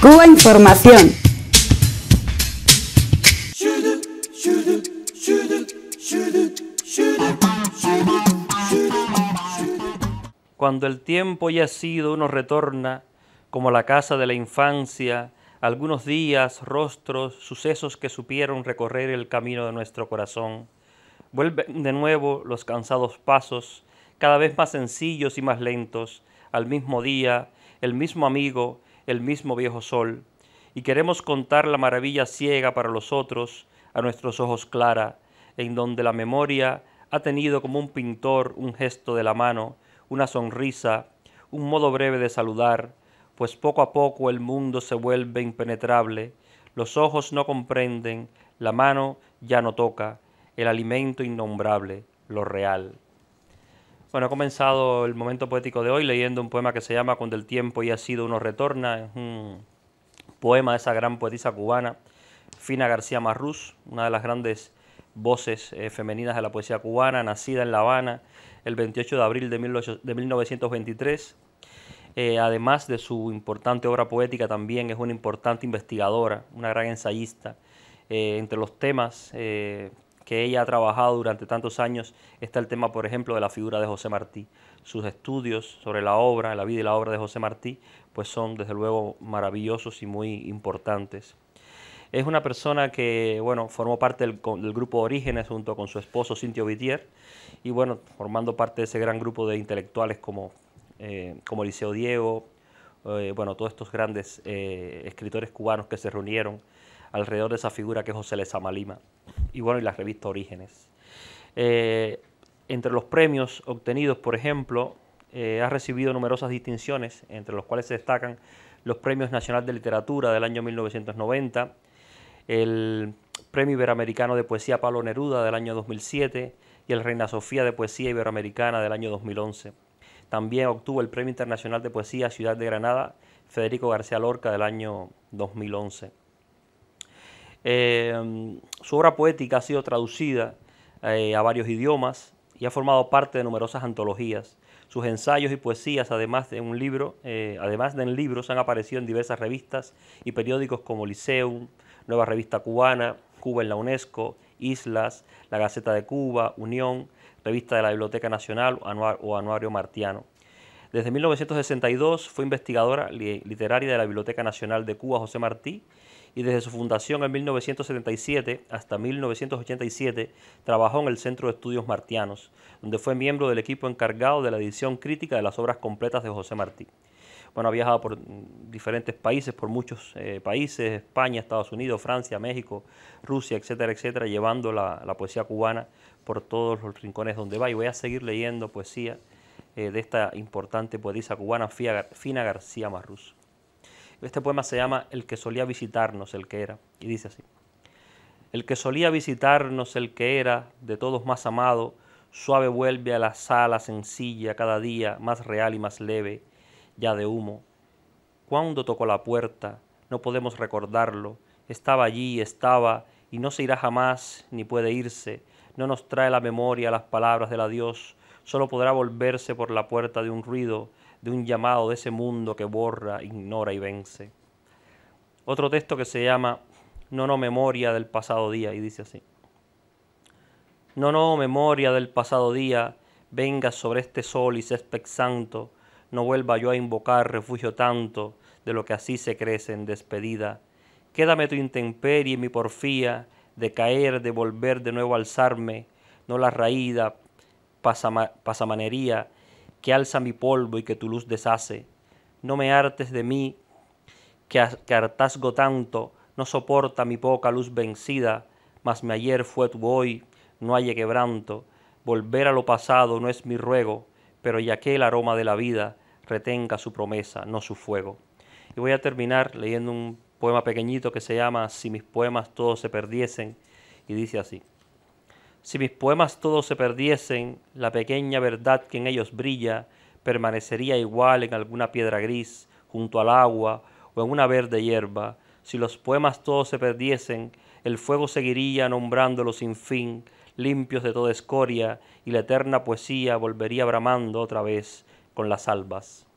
Cuba Información. Cuando el tiempo ya ha sido, uno retorna, como la casa de la infancia, algunos días, rostros, sucesos que supieron recorrer el camino de nuestro corazón. Vuelven de nuevo los cansados pasos, cada vez más sencillos y más lentos, al mismo día, el mismo amigo, el mismo viejo sol, y queremos contar la maravilla ciega para los otros, a nuestros ojos clara, en donde la memoria ha tenido como un pintor un gesto de la mano, una sonrisa, un modo breve de saludar, pues poco a poco el mundo se vuelve impenetrable, los ojos no comprenden, la mano ya no toca, el alimento innombrable, lo real. Bueno, he comenzado el momento poético de hoy leyendo un poema que se llama Cuando el tiempo ya ha sido uno retorna. Es un poema de esa gran poetisa cubana, Fina García Marrús, una de las grandes voces eh, femeninas de la poesía cubana, nacida en La Habana el 28 de abril de, de 1923. Eh, además de su importante obra poética, también es una importante investigadora, una gran ensayista. Eh, entre los temas que ella ha trabajado durante tantos años está el tema, por ejemplo, de la figura de José Martí. Sus estudios sobre la obra, la vida y la obra de José Martí, pues son desde luego maravillosos y muy importantes. Es una persona que, bueno, formó parte del, grupo Orígenes junto con su esposo Cintio Vitier y, bueno, formando parte de ese gran grupo de intelectuales como, eh, como Eliseo Diego, eh, bueno, todos estos grandes eh, escritores cubanos que se reunieron alrededor de esa figura que es José Lezama Lima. Y bueno, y la revista Orígenes. Eh, entre los premios obtenidos, por ejemplo, eh, ha recibido numerosas distinciones, entre los cuales se destacan los Premios Nacional de Literatura del año 1990, el Premio Iberoamericano de Poesía Pablo Neruda del año 2007 y el Reina Sofía de Poesía Iberoamericana del año 2011. También obtuvo el Premio Internacional de Poesía Ciudad de Granada Federico García Lorca del año 2011. Eh, su obra poética ha sido traducida eh, a varios idiomas y ha formado parte de numerosas antologías. Sus ensayos y poesías, además de un libro, eh, además de en libros, han aparecido en diversas revistas y periódicos como Liceum, Nueva Revista Cubana, Cuba en la UNESCO, Islas, La Gaceta de Cuba, Unión, Revista de la Biblioteca Nacional o Anuario Martiano. Desde 1962 fue investigadora literaria de la Biblioteca Nacional de Cuba José Martí y desde su fundación en 1977 hasta 1987 trabajó en el Centro de Estudios Martianos, donde fue miembro del equipo encargado de la edición crítica de las obras completas de José Martí. Bueno, ha viajado por diferentes países, por muchos eh, países, España, Estados Unidos, Francia, México, Rusia, etcétera, etcétera, llevando la, poesía cubana por todos los rincones donde va. Y voy a seguir leyendo poesía eh, de esta importante poetisa cubana, Fina García Marruz. Este poema se llama El que solía visitarnos, el que era, y dice así. El que solía visitarnos, el que era, de todos más amado, suave vuelve a la sala sencilla, cada día más real y más leve, ya de humo. Cuando tocó la puerta, no podemos recordarlo, estaba allí, estaba, y no se irá jamás, ni puede irse, no nos trae la memoria las palabras del adiós, solo podrá volverse por la puerta de un ruido, de un llamado de ese mundo que borra, ignora y vence. Otro texto que se llama No, no, memoria del pasado día y dice así. No, no, memoria del pasado día, venga sobre este sol y césped santo, no vuelva yo a invocar refugio tanto de lo que así se crece en despedida. Quédame tu intemperie y mi porfía de caer, de volver, de nuevo alzarme, no la raída pasamanería que alza mi polvo y que tu luz deshace. No me hartes de mí, que, hartazgo tanto no soporta mi poca luz vencida, mas mi ayer fue tu hoy, no haya quebranto. Volver a lo pasado no es mi ruego, pero ya que el aroma de la vida retenga su promesa, no su fuego. Y voy a terminar leyendo un poema pequeñito que se llama Si mis poemas todos se perdiesen, y dice así. Si mis poemas todos se perdiesen, la pequeña verdad que en ellos brilla permanecería igual en alguna piedra gris, junto al agua o en una verde hierba. Si los poemas todos se perdiesen, el fuego seguiría nombrándolos sin fin, limpios de toda escoria, y la eterna poesía volvería bramando otra vez con las albas.